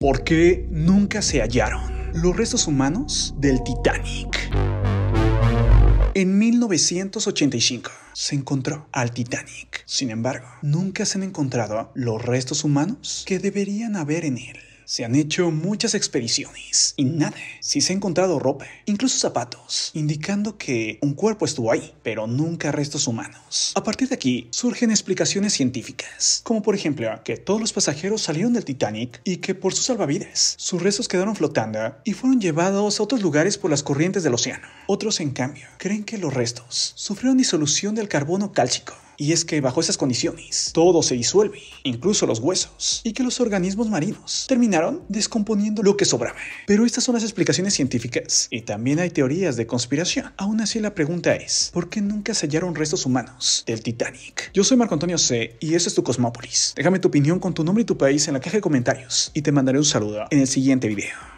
¿Por qué nunca se hallaron los restos humanos del Titanic? En 1985 se encontró al Titanic. Sin embargo, nunca se han encontrado los restos humanos que deberían haber en él. Se han hecho muchas expediciones y nada, si se ha encontrado ropa, incluso zapatos, indicando que un cuerpo estuvo ahí, pero nunca restos humanos. A partir de aquí surgen explicaciones científicas, como por ejemplo que todos los pasajeros salieron del Titanic y que por sus salvavidas sus restos quedaron flotando y fueron llevados a otros lugares por las corrientes del océano. Otros en cambio creen que los restos sufrieron disolución del carbono cálcico y es que bajo esas condiciones todo se disuelve, incluso los huesos, y que los organismos marinos terminaron descomponiendo lo que sobraba. Pero estas son las explicaciones científicas y también hay teorías de conspiración. Aún así la pregunta es, ¿por qué nunca sellaron restos humanos del Titanic? Yo soy Marco Antonio C y eso este es tu Cosmópolis. Déjame tu opinión con tu nombre y tu país en la caja de comentarios y te mandaré un saludo en el siguiente video.